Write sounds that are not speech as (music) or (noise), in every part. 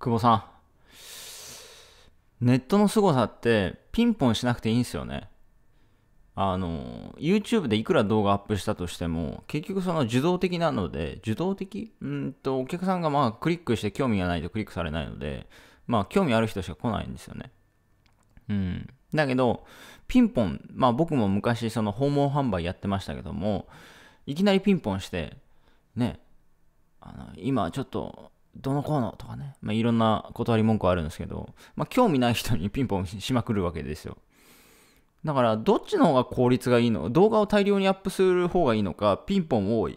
久保さん。ネットの凄さってピンポンしなくていいんですよね。あの、YouTube でいくら動画アップしたとしても、結局その受動的なので、受動的うんと、お客さんがまあクリックして興味がないとクリックされないので、まあ興味ある人しか来ないんですよね。うん。だけど、ピンポン、まあ僕も昔その訪問販売やってましたけども、いきなりピンポンして、ね、あの、今ちょっとどのこうのとかね、まあ、いろんな断り文句あるんですけど、まあ、興味ない人にピンポンしまくるわけですよ。だから、どっちの方が効率がいいの動画を大量にアップする方がいいのか、ピンポンを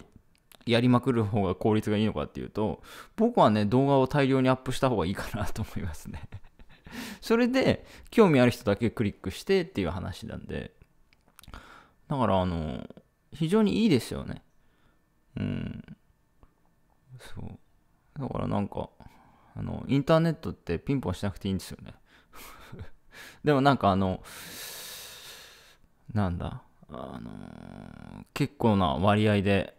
やりまくる方が効率がいいのかっていうと、僕はね、動画を大量にアップした方がいいかなと思いますね (laughs) それで、興味ある人だけクリックしてっていう話なんで、だから、あの、非常にいいですよね。うん。そう。なんか、あの、インターネットってピンポンしなくていいんですよね。(laughs) でもなんかあの、なんだ、あの結構な割合で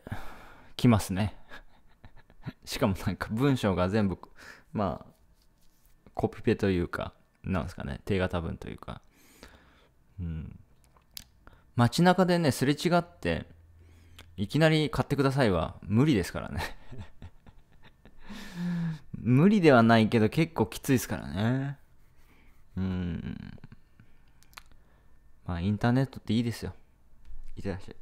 来ますね。(laughs) しかもなんか文章が全部、まあ、コピペというか、なんですかね、定型文というか。うん。街中でね、すれ違って、いきなり買ってくださいは無理ですからね無理ではないけど結構きついですからね。うん。まあインターネットっていいですよ。いってらっしゃい。